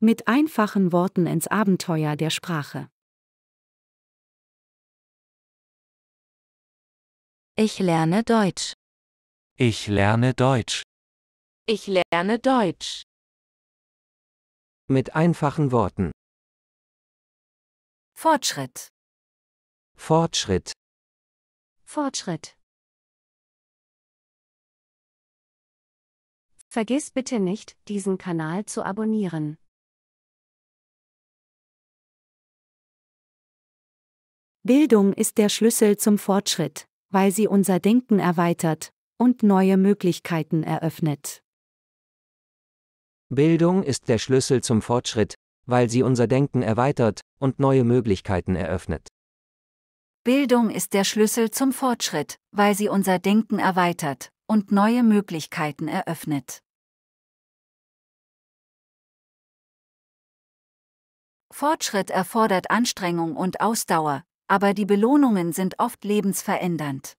Mit einfachen Worten ins Abenteuer der Sprache. Ich lerne Deutsch. Ich lerne Deutsch. Ich lerne Deutsch. Mit einfachen Worten. Fortschritt. Fortschritt. Fortschritt. Vergiss bitte nicht, diesen Kanal zu abonnieren. Bildung ist der Schlüssel zum Fortschritt, weil sie unser Denken erweitert und neue Möglichkeiten eröffnet. Bildung ist der Schlüssel zum Fortschritt, weil sie unser Denken erweitert und neue Möglichkeiten eröffnet. Bildung ist der Schlüssel zum Fortschritt, weil sie unser Denken erweitert und neue Möglichkeiten eröffnet. Fortschritt erfordert Anstrengung und Ausdauer, aber die Belohnungen sind oft lebensverändernd.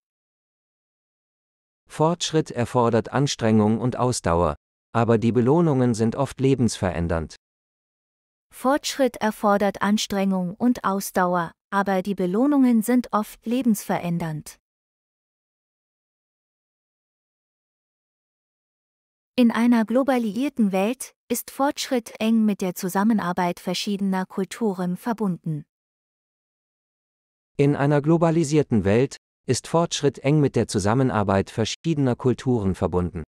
Fortschritt erfordert Anstrengung und Ausdauer, aber die Belohnungen sind oft lebensverändernd. Fortschritt erfordert Anstrengung und Ausdauer, aber die Belohnungen sind oft lebensverändernd. In einer globalisierten Welt ist Fortschritt eng mit der Zusammenarbeit verschiedener Kulturen verbunden. In einer globalisierten Welt ist Fortschritt eng mit der Zusammenarbeit verschiedener Kulturen verbunden.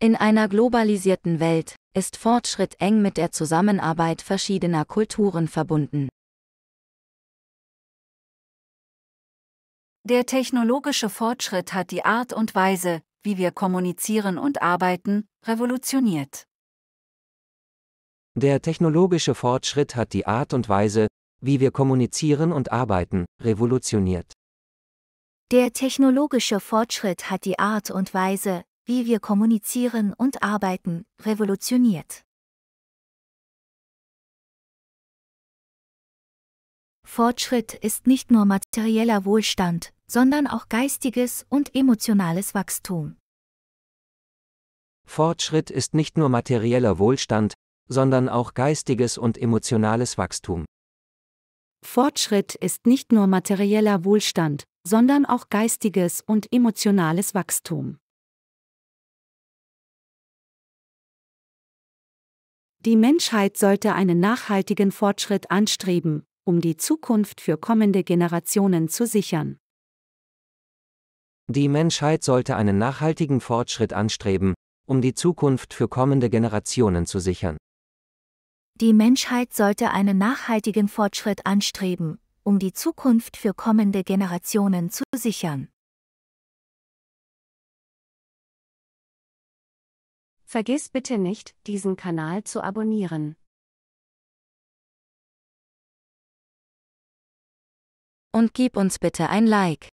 In einer globalisierten Welt ist Fortschritt eng mit der Zusammenarbeit verschiedener Kulturen verbunden. Der technologische Fortschritt hat die Art und Weise, wie wir kommunizieren und arbeiten, revolutioniert. Der technologische Fortschritt hat die Art und Weise, wie wir kommunizieren und arbeiten, revolutioniert. Der technologische Fortschritt hat die Art und Weise, wie wir kommunizieren und arbeiten, revolutioniert. Fortschritt ist nicht nur materieller Wohlstand, sondern auch geistiges und emotionales Wachstum. Fortschritt ist nicht nur materieller Wohlstand, sondern auch geistiges und emotionales Wachstum. Fortschritt ist nicht nur materieller Wohlstand, sondern auch geistiges und emotionales Wachstum. Die Menschheit sollte einen nachhaltigen Fortschritt anstreben, um die Zukunft für kommende Generationen zu sichern. Die Menschheit sollte einen nachhaltigen Fortschritt anstreben, um die Zukunft für kommende Generationen zu sichern. Die Menschheit sollte einen nachhaltigen Fortschritt anstreben, um die Zukunft für kommende Generationen zu sichern. Vergiss bitte nicht, diesen Kanal zu abonnieren. Und gib uns bitte ein Like.